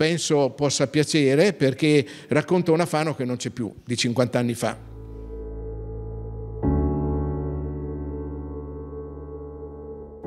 penso possa piacere perché racconta un Afano che non c'è più di 50 anni fa.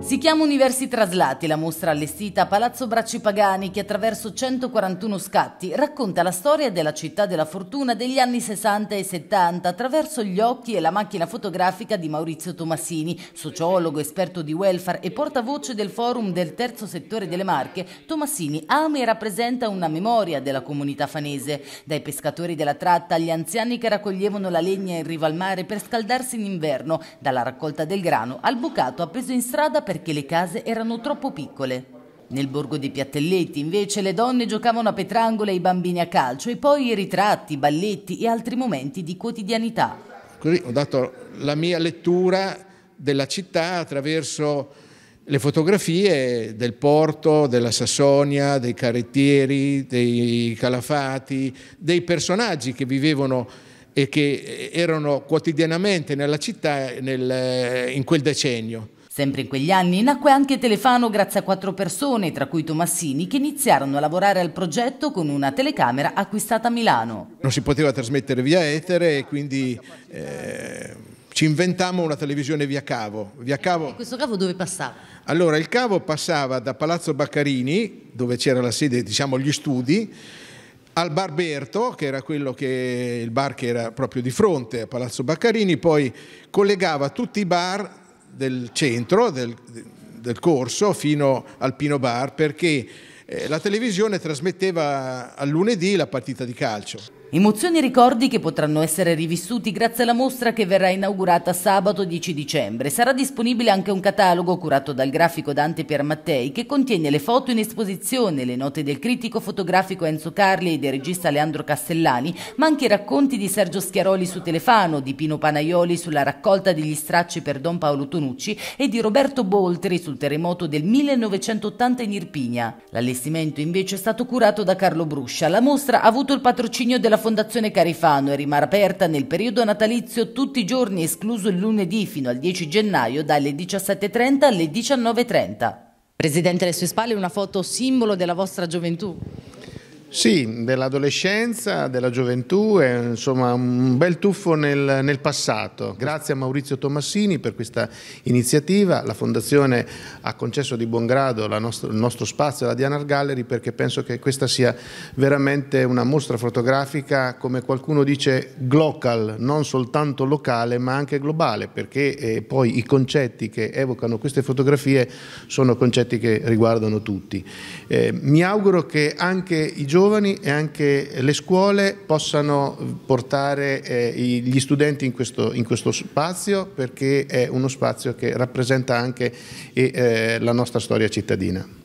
Si chiama Universi Traslati, la mostra allestita a Palazzo Bracci Pagani che attraverso 141 scatti racconta la storia della città della fortuna degli anni 60 e 70 attraverso gli occhi e la macchina fotografica di Maurizio Tomassini, sociologo, esperto di welfare e portavoce del forum del terzo settore delle Marche. Tomassini ama e rappresenta una memoria della comunità fanese, dai pescatori della tratta agli anziani che raccoglievano la legna in riva al mare per scaldarsi in inverno, dalla raccolta del grano al bucato appeso in strada per perché le case erano troppo piccole. Nel borgo dei Piattelletti invece le donne giocavano a petrangole e i bambini a calcio e poi i ritratti, balletti e altri momenti di quotidianità. Così ho dato la mia lettura della città attraverso le fotografie del porto, della Sassonia, dei carrettieri, dei calafati, dei personaggi che vivevano e che erano quotidianamente nella città nel, in quel decennio. Sempre in quegli anni nacque anche Telefano grazie a quattro persone, tra cui Tomassini, che iniziarono a lavorare al progetto con una telecamera acquistata a Milano. Non si poteva trasmettere via etere e quindi... Eh ci inventammo una televisione via cavo. Via cavo. E questo cavo dove passava? Allora, il cavo passava da Palazzo Baccarini, dove c'era la sede, diciamo, gli studi, al bar Berto, che era quello che, il bar che era proprio di fronte a Palazzo Baccarini, poi collegava tutti i bar del centro, del, del corso, fino al Pino Bar, perché eh, la televisione trasmetteva al lunedì la partita di calcio. Emozioni e ricordi che potranno essere rivissuti grazie alla mostra che verrà inaugurata sabato 10 dicembre. Sarà disponibile anche un catalogo curato dal grafico Dante Piermattei che contiene le foto in esposizione, le note del critico fotografico Enzo Carli e del regista Leandro Castellani, ma anche i racconti di Sergio Schiaroli su Telefano, di Pino Panaioli sulla raccolta degli stracci per Don Paolo Tonucci e di Roberto Boltri sul terremoto del 1980 in Irpigna. L'allestimento invece è stato curato da Carlo Bruscia. La mostra ha avuto il patrocinio della Fondazione Carifano e rimarrà aperta nel periodo natalizio tutti i giorni, escluso il lunedì fino al 10 gennaio, dalle 17.30 alle 19.30. Presidente, alle sue spalle una foto simbolo della vostra gioventù. Sì, dell'adolescenza, della gioventù, è insomma un bel tuffo nel, nel, passato. Grazie a Maurizio Tommassini per questa iniziativa, la Fondazione ha concesso di buon grado nostro, il nostro spazio alla Diana Gallery perché penso che questa sia veramente una mostra fotografica, come qualcuno dice, global, non soltanto locale ma anche globale, perché eh, poi i concetti che evocano queste fotografie sono concetti che riguardano tutti. Eh, mi auguro che anche i giovani giovani e anche le scuole possano portare eh, gli studenti in questo, in questo, spazio perché è uno spazio che rappresenta anche eh, eh la nostra storia cittadina.